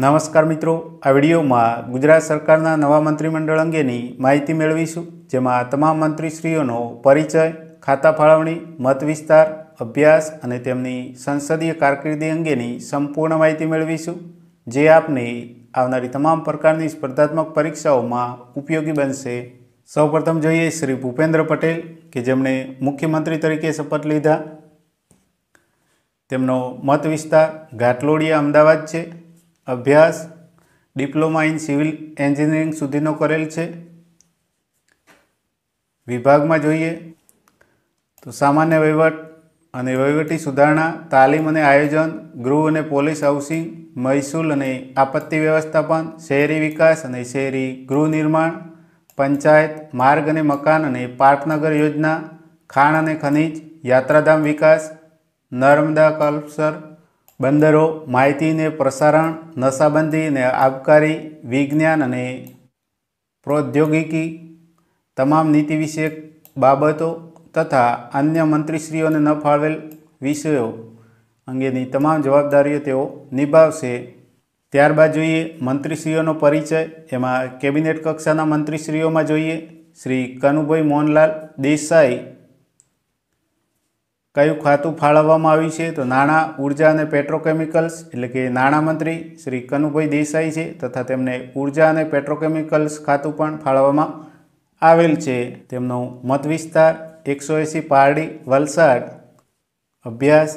નમસ્કાર મિત્રો આ વિડીયોમાં ગુજરાત સરકારના નવા મંત્રીમંડળ અંગેની માહિતી મેળવીશું જેમાં તમામ મંત્રીશ્રીઓનો પરિચય ખાતા ફાળવણી મત વિસ્તાર અભ્યાસ અને તેમની સંસદીય કારકિર્દી અંગેની સંપૂર્ણ માહિતી મેળવીશું જે આપને આવનારી તમામ પ્રકારની સ્પર્ધાત્મક પરીક્ષાઓમાં ઉપયોગી બનશે સૌપ્રથમ જોઈએ શ્રી ભૂપેન્દ્ર પટેલ કે જેમણે મુખ્યમંત્રી તરીકે શપથ લીધા તેમનો મત વિસ્તાર ઘાટલોડિયા અમદાવાદ છે અભ્યાસ ડિપ્લોમા ઇન સિવિલ એન્જિનિયરિંગ સુધીનો કરેલ છે વિભાગમાં જોઈએ તો સામાન્ય વહીવટ અને વહીવટી સુધારણા તાલીમ અને આયોજન ગૃહ અને પોલીસ હાઉસિંગ મહેસૂલ અને આપત્તિ વ્યવસ્થાપન શહેરી વિકાસ અને શહેરી ગૃહ નિર્માણ પંચાયત માર્ગ અને મકાન અને પાટનગર યોજના ખાણ અને ખનિજ યાત્રાધામ વિકાસ નર્મદા કલ્પસર બંદરો માહિતીને પ્રસારણ નશાબંધી અને આબકારી વિજ્ઞાન અને પ્રૌદ્યોગિકી તમામ નીતિ વિષયક બાબતો તથા અન્ય મંત્રીશ્રીઓને ન ફાળવેલ વિષયો અંગેની તમામ જવાબદારીઓ તેઓ નિભાવશે ત્યારબાદ જોઈએ મંત્રીશ્રીઓનો પરિચય એમાં કેબિનેટ કક્ષાના મંત્રીશ્રીઓમાં જોઈએ શ્રી કનુભાઈ મોહનલાલ દેસાઈ કયું ખાતું ફાળવવામાં આવ્યું છે તો નાણાં ઊર્જા અને પેટ્રોકેમિકલ્સ એટલે કે નાણામંત્રી શ્રી કનુભાઈ દેસાઈ છે તથા તેમને ઊર્જા અને પેટ્રોકેમિકલ્સ ખાતું પણ ફાળવવામાં આવેલ છે તેમનો મત વિસ્તાર એકસો એંસી પારડી વલસાડ અભ્યાસ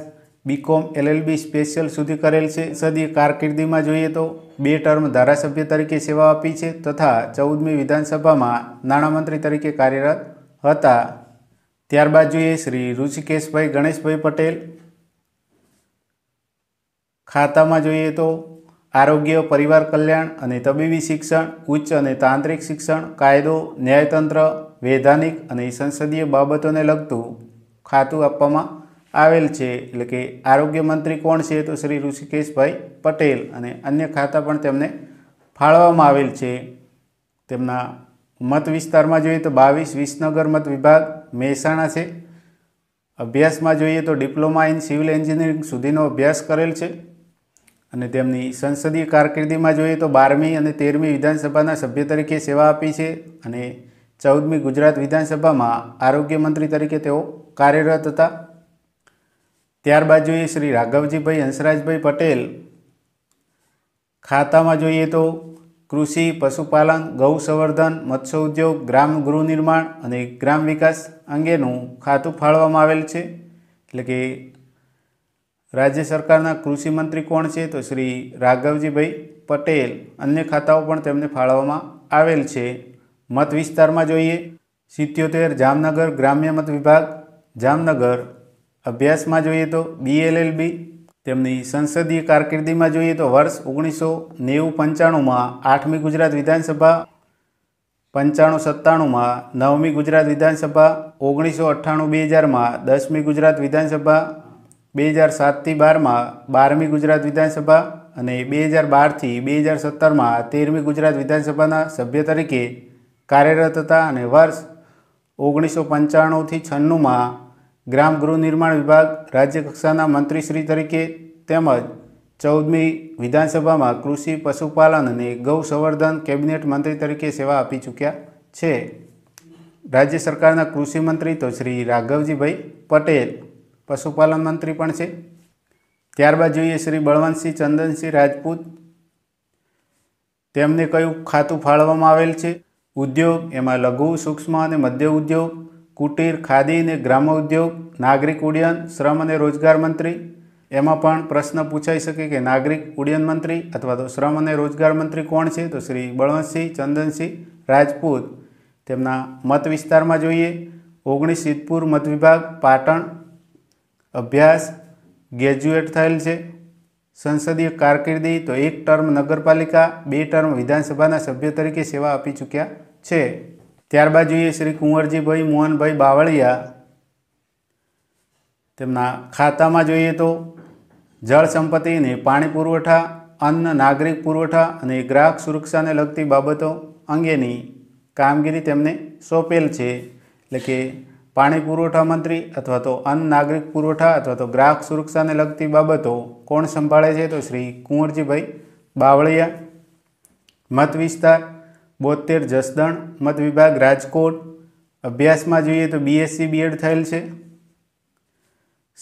બીકોમ એલએલબી સ્પેશિયલ સુધી કરેલ છે સદીય કારકિર્દીમાં જોઈએ તો બે ટર્મ ધારાસભ્ય તરીકે સેવા આપી છે તથા ચૌદમી વિધાનસભામાં નાણામંત્રી તરીકે કાર્યરત હતા ત્યારબાદ જોઈએ શ્રી ઋષિકેશભાઈ ગણેશભાઈ પટેલ ખાતામાં જોઈએ તો આરોગ્ય પરિવાર કલ્યાણ અને તબીબી શિક્ષણ ઉચ્ચ અને તાંત્રિક શિક્ષણ કાયદો ન્યાયતંત્ર વૈધાનિક અને સંસદીય બાબતોને લગતું ખાતું આપવામાં આવેલ છે એટલે કે આરોગ્ય મંત્રી કોણ છે તો શ્રી ઋષિકેશભાઈ પટેલ અને અન્ય ખાતા પણ તેમને ફાળવવામાં આવેલ છે તેમના મત વિસ્તારમાં જોઈએ તો બાવીસ વિસનગર મત વિભાગ મહેસાણા છે અભ્યાસમાં જોઈએ તો ડિપ્લોમા ઇન સિવિલ એન્જિનિયરિંગ સુધીનો અભ્યાસ કરેલ છે અને તેમની સંસદીય કારકિર્દીમાં જોઈએ તો બારમી અને તેરમી વિધાનસભાના સભ્ય તરીકે સેવા આપી છે અને ચૌદમી ગુજરાત વિધાનસભામાં આરોગ્ય મંત્રી તરીકે તેઓ કાર્યરત હતા ત્યારબાદ જોઈએ શ્રી રાઘવજીભાઈ હંસરાજભાઈ પટેલ ખાતામાં જોઈએ તો કૃષિ પશુપાલન ગૌ સંવર્ધન મત્સ્ય ઉદ્યોગ ગ્રામ ગૃહ નિર્માણ અને ગ્રામ વિકાસ અંગેનું ખાતું ફાળવામાં આવેલ છે એટલે કે રાજ્ય સરકારના કૃષિ મંત્રી કોણ છે તો શ્રી રાઘવજીભાઈ પટેલ અન્ય ખાતાઓ પણ તેમને ફાળવવામાં આવેલ છે મત વિસ્તારમાં જોઈએ સિત્યોતેર જામનગર ગ્રામ્ય મત વિભાગ જામનગર અભ્યાસમાં જોઈએ તો બીએલએલબી તેમની સંસદીય કારકિર્દીમાં જોઈએ તો વર્ષ ઓગણીસો નેવું પંચાણુંમાં આઠમી ગુજરાત વિધાનસભા પંચાણું સત્તાણુંમાં નવમી ગુજરાત વિધાનસભા ઓગણીસો અઠ્ઠાણું બે હજારમાં દસમી ગુજરાત વિધાનસભા બે હજાર સાતથી બારમાં બારમી ગુજરાત વિધાનસભા અને બે હજાર બારથી બે હજાર સત્તરમાં તેરમી ગુજરાત વિધાનસભાના સભ્ય તરીકે કાર્યરત હતા અને વર્ષ ઓગણીસો પંચાણુંથી છન્નુંમાં ગ્રામ ગૃહ નિર્માણ વિભાગ રાજ્યકક્ષાના મંત્રીશ્રી તરીકે તેમજ ચૌદમી વિધાનસભામાં કૃષિ પશુપાલન અને ગૌ સંવર્ધન કેબિનેટ મંત્રી તરીકે સેવા આપી ચૂક્યા છે રાજ્ય સરકારના કૃષિ મંત્રી તો શ્રી રાઘવજીભાઈ પટેલ પશુપાલન મંત્રી પણ છે ત્યારબાદ જોઈએ શ્રી બળવંતસિંહ ચંદનસિંહ રાજપૂત તેમને કયું ખાતું ફાળવવામાં આવેલ છે ઉદ્યોગ એમાં લઘુ સૂક્ષ્મ અને મધ્ય ઉદ્યોગ કુટીર ખાદી અને ઉદ્યોગ નાગરિક ઉડ્ડયન શ્રમ અને રોજગાર મંત્રી એમાં પણ પ્રશ્ન પૂછાઈ શકે કે નાગરિક ઉડ્ડયન મંત્રી અથવા તો શ્રમ અને રોજગાર મંત્રી કોણ છે તો શ્રી બળવંતસિંહ ચંદનસિંહ રાજપૂત તેમના મત વિસ્તારમાં જોઈએ ઓગણીસ સિદ્ધપુર મત વિભાગ પાટણ અભ્યાસ ગ્રેજ્યુએટ થયેલ છે સંસદીય કારકિર્દી તો એક ટર્મ નગરપાલિકા બે ટર્મ વિધાનસભાના સભ્ય તરીકે સેવા આપી ચૂક્યા છે ત્યારબાદ જોઈએ શ્રી કુંવરજીભાઈ મોહનભાઈ બાવળિયા તેમના ખાતામાં જોઈએ તો જળ સંપત્તિને પાણી પુરવઠા અન્ન નાગરિક પુરવઠા અને ગ્રાહક સુરક્ષાને લગતી બાબતો અંગેની કામગીરી તેમને સોંપેલ છે એટલે કે પાણી પુરવઠા મંત્રી અથવા તો અન્ન નાગરિક પુરવઠા અથવા તો ગ્રાહક સુરક્ષાને લગતી બાબતો કોણ સંભાળે છે તો શ્રી કુંવરજીભાઈ બાવળિયા મત વિસ્તાર બોતેર જસદણ મત વિભાગ રાજકોટ અભ્યાસમાં જોઈએ તો બીએસસી બીએડ થયેલ છે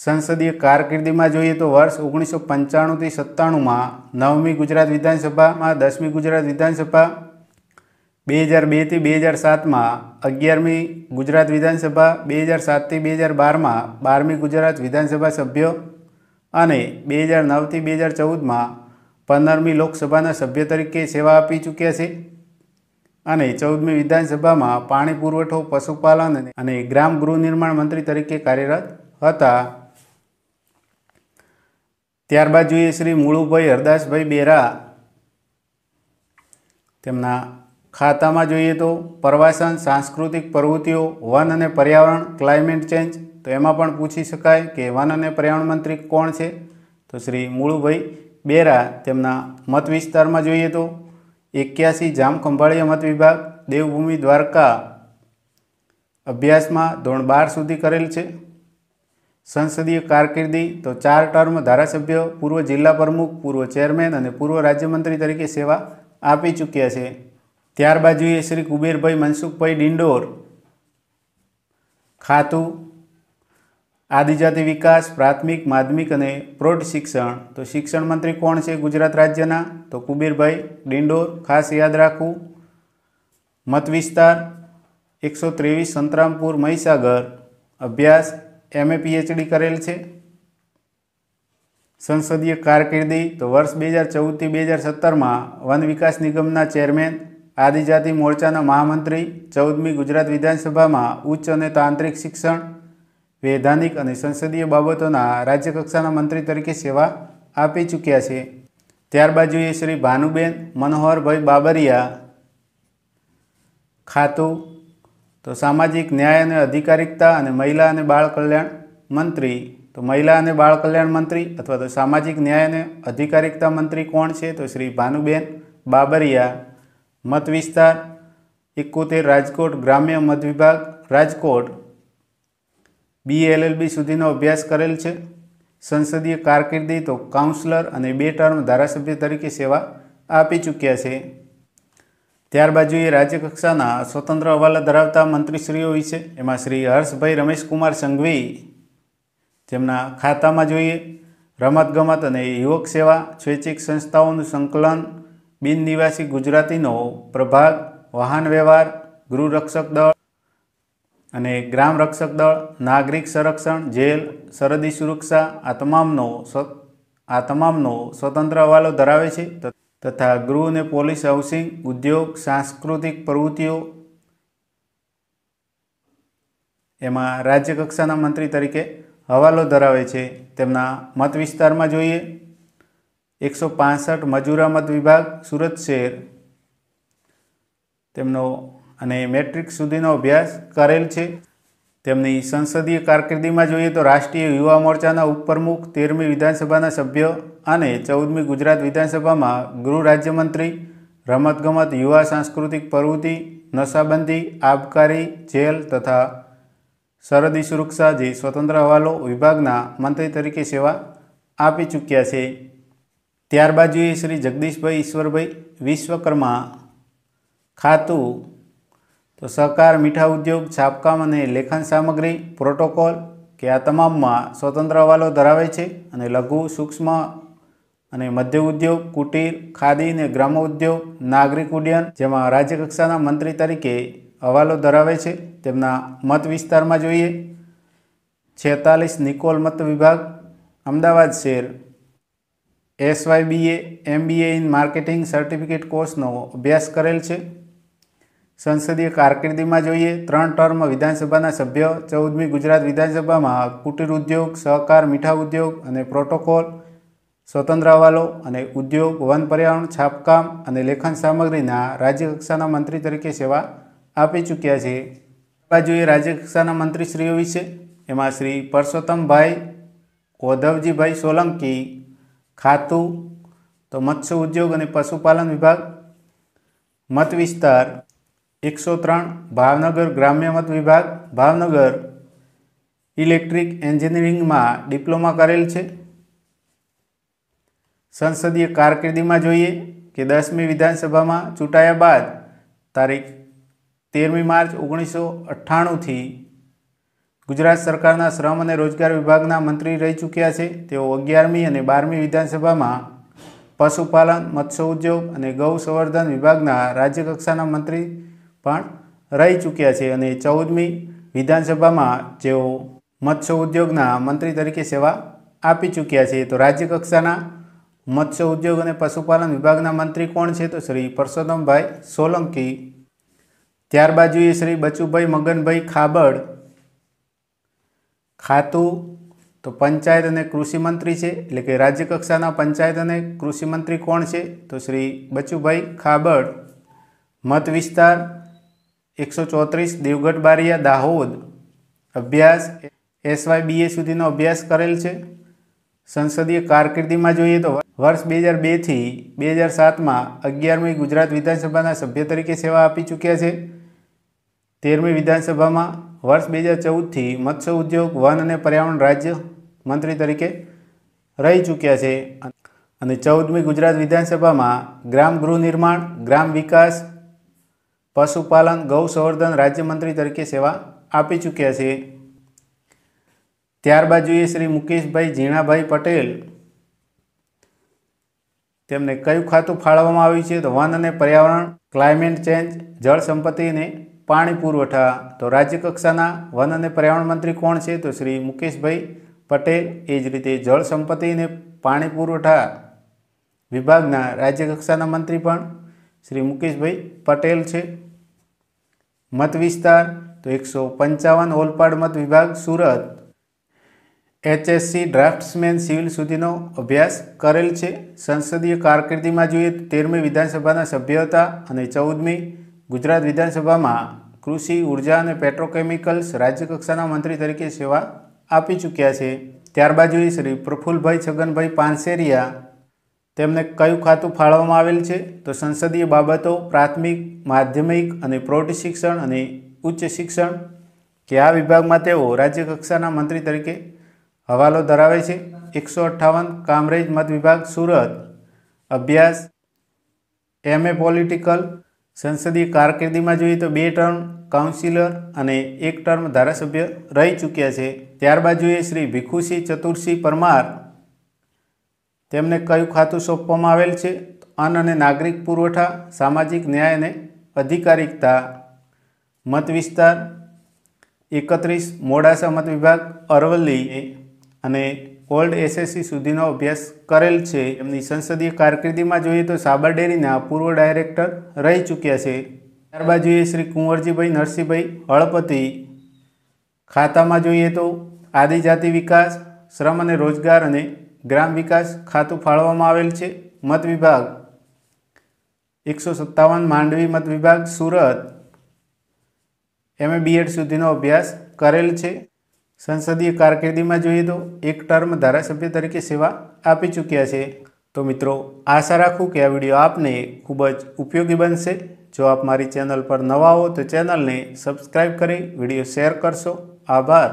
સંસદીય કારકિર્દીમાં જોઈએ તો વર્ષ ઓગણીસો પંચાણુંથી સત્તાણુંમાં નવમી ગુજરાત વિધાનસભામાં દસમી ગુજરાત વિધાનસભા બે હજાર બેથી બે હજાર સાતમાં અગિયારમી ગુજરાત વિધાનસભા બે હજાર સાતથી બે હજાર બારમાં બારમી ગુજરાત વિધાનસભા સભ્યો અને બે હજાર નવથી બે હજાર ચૌદમાં પંદરમી લોકસભાના સભ્ય તરીકે સેવા આપી ચૂક્યા છે અને ચૌદમી વિધાનસભામાં પાણી પુરવઠો પશુપાલન અને ગ્રામ ગૃહ નિર્માણ મંત્રી તરીકે કાર્યરત હતા ત્યારબાદ જોઈએ શ્રી મુળુભાઈ હરદાસભાઈ બેરા તેમના ખાતામાં જોઈએ તો પ્રવાસન સાંસ્કૃતિક પ્રવૃત્તિઓ વન અને પર્યાવરણ ક્લાઇમેટ ચેન્જ તો એમાં પણ પૂછી શકાય કે વન અને પર્યાવરણ મંત્રી કોણ છે તો શ્રી મુળુભાઈ બેરા તેમના મત વિસ્તારમાં જોઈએ તો એક્યાસી જામ જામખંભાળિયા મત વિભાગ દેવભૂમિ દ્વારકા અભ્યાસમાં ધોરણ બાર સુધી કરેલ છે સંસદીય કારકિર્દી તો ચાર ટર્મ ધારાસભ્ય પૂર્વ જિલ્લા પ્રમુખ પૂર્વ ચેરમેન અને પૂર્વ રાજ્યમંત્રી તરીકે સેવા આપી ચૂક્યા છે ત્યારબાદ જોઈએ શ્રી કુબેરભાઈ મનસુખભાઈ ડિંડોર ખાતું આદિજાતિ વિકાસ પ્રાથમિક માધ્યમિક અને પ્રૌઢ શિક્ષણ તો શિક્ષણ મંત્રી કોણ છે ગુજરાત રાજ્યના તો કુબીરભાઈ ડિંડોર ખાસ યાદ રાખવું મત વિસ્તાર એકસો ત્રેવીસ સંતરામપુર મહીસાગર અભ્યાસ એમએ પીએચડી કરેલ છે સંસદીય કારકિર્દી તો વર્ષ બે હજાર ચૌદથી બે હજાર સત્તરમાં વન વિકાસ નિગમના ચેરમેન આદિજાતિ મોરચાના મહામંત્રી ચૌદમી ગુજરાત વિધાનસભામાં ઉચ્ચ અને તાંત્રિક શિક્ષણ વૈધાનિક અને સંસદીય બાબતોના રાજ્યકક્ષાના મંત્રી તરીકે સેવા આપી ચૂક્યા છે ત્યારબાદ જોઈએ શ્રી ભાનુબેન મનોહરભાઈ બાબરિયા ખાતું તો સામાજિક ન્યાય અને અધિકારિકતા અને મહિલા અને બાળ કલ્યાણ મંત્રી તો મહિલા અને બાળ કલ્યાણ મંત્રી અથવા તો સામાજિક ન્યાય અને અધિકારિકતા મંત્રી કોણ છે તો શ્રી ભાનુબેન બાબરિયા મત વિસ્તાર એકોતેર રાજકોટ ગ્રામ્ય મત વિભાગ રાજકોટ બી એલએલબી સુધીનો અભ્યાસ કરેલ છે સંસદીય કારકિર્દી તો કાઉન્સલર અને બે ટર્મ ધારાસભ્ય તરીકે સેવા આપી ચૂક્યા છે ત્યારબાજુ એ રાજ્યકક્ષાના સ્વતંત્ર હવાલા ધરાવતા મંત્રીશ્રીઓ વિશે એમાં શ્રી હર્ષભાઈ રમેશકુમાર સંઘવી જેમના ખાતામાં જોઈએ રમતગમત અને યુવક સેવા સ્વૈચ્છિક સંસ્થાઓનું સંકલન બિનનિવાસી ગુજરાતીનો પ્રભાગ વાહન વ્યવહાર ગૃહરક્ષક દળ અને ગ્રામ રક્ષક દળ નાગરિક સંરક્ષણ જેલ સરહદી સુરક્ષા આ તમામનો આ તમામનો સ્વતંત્ર હવાલો ધરાવે છે તથા ગૃહ અને પોલીસ હાઉસિંગ ઉદ્યોગ સાંસ્કૃતિક પ્રવૃત્તિઓ એમાં રાજ્ય કક્ષાના મંત્રી તરીકે હવાલો ધરાવે છે તેમના મત વિસ્તારમાં જોઈએ એકસો પાસઠ મજૂરા મત વિભાગ સુરત શહેર તેમનો અને મેટ્રિક સુધીનો અભ્યાસ કરેલ છે તેમની સંસદીય કારકિર્દીમાં જોઈએ તો રાષ્ટ્રીય યુવા મોરચાના ઉપપ્રમુખ તેરમી વિધાનસભાના સભ્ય અને ચૌદમી ગુજરાત વિધાનસભામાં ગૃહ રાજ્યમંત્રી રમતગમત યુવા સાંસ્કૃતિક પ્રવૃત્તિ નશાબંધી આબકારી જેલ તથા સરહદી સુરક્ષા જે સ્વતંત્ર હવાલો વિભાગના મંત્રી તરીકે સેવા આપી ચૂક્યા છે ત્યારબાદ જોઈએ શ્રી જગદીશભાઈ ઈશ્વરભાઈ વિશ્વકર્મા ખાતું તો સહકાર મીઠા ઉદ્યોગ છાપકામ અને લેખન સામગ્રી પ્રોટોકોલ કે આ તમામમાં સ્વતંત્ર હવાલો ધરાવે છે અને લઘુ સૂક્ષ્મ અને મધ્ય ઉદ્યોગ કુટીર ખાદી અને ગ્રામ ઉદ્યોગ નાગરિક ઉડ્ડયન જેમાં રાજ્યકક્ષાના મંત્રી તરીકે હવાલો ધરાવે છે તેમના મત વિસ્તારમાં જોઈએ છેતાલીસ નિકોલ મત વિભાગ અમદાવાદ શહેર SYBA MBA in marketing certificate કોર્સનો અભ્યાસ કરેલ છે સંસદીય કારકિર્દીમાં જોઈએ ત્રણ ટર્મ વિધાનસભાના સભ્ય ચૌદમી ગુજરાત વિધાનસભામાં કુટીર ઉદ્યોગ સહકાર મીઠા ઉદ્યોગ અને પ્રોટોકોલ સ્વતંત્ર હવાલો અને ઉદ્યોગ વન પર્યાવરણ છાપકામ અને લેખન સામગ્રીના રાજ્યકક્ષાના મંત્રી તરીકે સેવા આપી ચૂક્યા છે બાજુએ રાજ્યકક્ષાના મંત્રીશ્રીઓ વિશે એમાં શ્રી પરસોત્તમભાઈ ઓધવજીભાઈ સોલંકી ખાતુ તો મત્સ્ય ઉદ્યોગ અને પશુપાલન વિભાગ મત વિસ્તાર એકસો ત્રણ ભાવનગર ગ્રામ્ય મત વિભાગ ભાવનગર ઇલેક્ટ્રિક એન્જિનિયરિંગમાં ડિપ્લોમા કરેલ છે સંસદીય કારકિર્દીમાં જોઈએ કે દસમી વિધાનસભામાં ચૂંટાયા બાદ તારીખ તેરમી માર્ચ ઓગણીસો અઠ્ઠાણુંથી ગુજરાત સરકારના શ્રમ અને રોજગાર વિભાગના મંત્રી રહી ચૂક્યા છે તેઓ અગિયારમી અને બારમી વિધાનસભામાં પશુપાલન મત્સ્ય ઉદ્યોગ અને ગૌ સંવર્ધન વિભાગના રાજ્યકક્ષાના મંત્રી પણ રહી ચૂક્યા છે અને ચૌદમી વિધાનસભામાં જેઓ મત્સ્ય ઉદ્યોગના મંત્રી તરીકે સેવા આપી ચૂક્યા છે તો રાજ્ય કક્ષાના મત્સ્ય ઉદ્યોગ અને પશુપાલન વિભાગના મંત્રી કોણ છે તો શ્રી પરસોત્તમભાઈ સોલંકી ત્યારબાદ જોઈએ શ્રી બચુભાઈ મગનભાઈ ખાબડ ખાતું તો પંચાયત અને કૃષિમંત્રી છે એટલે કે રાજ્ય કક્ષાના પંચાયત અને કૃષિમંત્રી કોણ છે તો શ્રી બચુભાઈ ખાબડ મત વિસ્તાર એકસો ચોત્રીસ દેવગઢ બારિયા દાહોદ અભ્યાસ એસવાય બીએ સુધીનો અભ્યાસ કરેલ છે સંસદીય કારકિર્દીમાં જોઈએ તો વર્ષ બે હજાર બેથી બે હજાર સાતમાં અગિયારમી ગુજરાત વિધાનસભાના સભ્ય તરીકે સેવા આપી ચૂક્યા છે તેરમી વિધાનસભામાં વર્ષ બે હજાર ચૌદથી મત્સ્ય ઉદ્યોગ વન અને પર્યાવરણ રાજ્ય મંત્રી તરીકે રહી ચૂક્યા છે અને ચૌદમી ગુજરાત વિધાનસભામાં ગ્રામ ગૃહ નિર્માણ ગ્રામ વિકાસ પશુપાલન ગૌ સંવર્ધન રાજ્યમંત્રી તરીકે સેવા આપી ચૂક્યા છે ત્યારબાદ જોઈએ શ્રી મુકેશભાઈ ઝીણાભાઈ પટેલ તેમને કયું ખાતું ફાળવવામાં આવ્યું છે તો વન અને પર્યાવરણ ક્લાઇમેટ ચેન્જ જળ સંપત્તિ અને પાણી પુરવઠા તો રાજ્યકક્ષાના વન અને પર્યાવરણ મંત્રી કોણ છે તો શ્રી મુકેશભાઈ પટેલ એ જ રીતે જળ સંપત્તિ અને પાણી પુરવઠા વિભાગના રાજ્યકક્ષાના મંત્રી પણ શ્રી મુકેશભાઈ પટેલ છે મત વિસ્તાર તો એકસો પંચાવન ઓલપાડ મત વિભાગ સુરત એચએસસી ડ્રાફ્ટસમેન સિવિલ સુધીનો અભ્યાસ કરેલ છે સંસદીય કારકિર્દીમાં જોઈએ તેરમી વિધાનસભાના સભ્ય હતા અને ચૌદમી ગુજરાત વિધાનસભામાં કૃષિ ઉર્જા અને પેટ્રોકેમિકલ્સ રાજ્યકક્ષાના મંત્રી તરીકે સેવા આપી ચૂક્યા છે ત્યારબાદ જોઈએ શ્રી પ્રફુલભાઈ છગનભાઈ પાનસેરિયા તેમને કયું ખાતું ફાળવવામાં આવેલ છે તો સંસદીય બાબતો પ્રાથમિક માધ્યમિક અને પ્રૌઢ શિક્ષણ અને ઉચ્ચ શિક્ષણ કે આ વિભાગમાં તેઓ રાજ્યકક્ષાના મંત્રી તરીકે હવાલો ધરાવે છે એકસો અઠ્ઠાવન કામરેજ મત વિભાગ સુરત અભ્યાસ એમ એ પોલિટિકલ સંસદીય કારકિર્દીમાં જોઈએ તો બે ટર્મ કાઉન્સિલર અને એક ટર્મ ધારાસભ્ય રહી ચૂક્યા છે ત્યારબાદ જોઈએ શ્રી ભીખુસિંહ ચતુરસિંહ પરમાર તેમને કયું ખાતું સોંપવામાં આવેલ છે અન્ન અને નાગરિક પુરવઠા સામાજિક ન્યાય અને અધિકારિકતા મત વિસ્તાર એકત્રીસ મોડાસા મત વિભાગ અરવલ્લી અને ઓલ્ડ એસએસસી સુધીનો અભ્યાસ કરેલ છે એમની સંસદીય કારકિર્દીમાં જોઈએ તો સાબરડેરીના પૂર્વ ડાયરેક્ટર રહી ચૂક્યા છે ત્યારબાદ જોઈએ શ્રી કુંવરજીભાઈ નરસિંહભાઈ હળપતિ ખાતામાં જોઈએ તો આદિજાતિ વિકાસ શ્રમ અને રોજગાર અને ગ્રામ વિકાસ ખાતું ફાળવવામાં આવેલ છે મત વિભાગ એકસો સત્તાવન માંડવી મત વિભાગ સુરત એમએ બીએડ સુધીનો અભ્યાસ કરેલ છે સંસદીય કારકિર્દીમાં જોઈએ તો એક ટર્મ ધારાસભ્ય તરીકે સેવા આપી ચૂક્યા છે તો મિત્રો આશા રાખું કે આ વિડીયો આપને ખૂબ જ ઉપયોગી બનશે જો આપ મારી ચેનલ પર નવા હો તો ચેનલને સબસ્ક્રાઈબ કરી વિડીયો શેર કરશો આભાર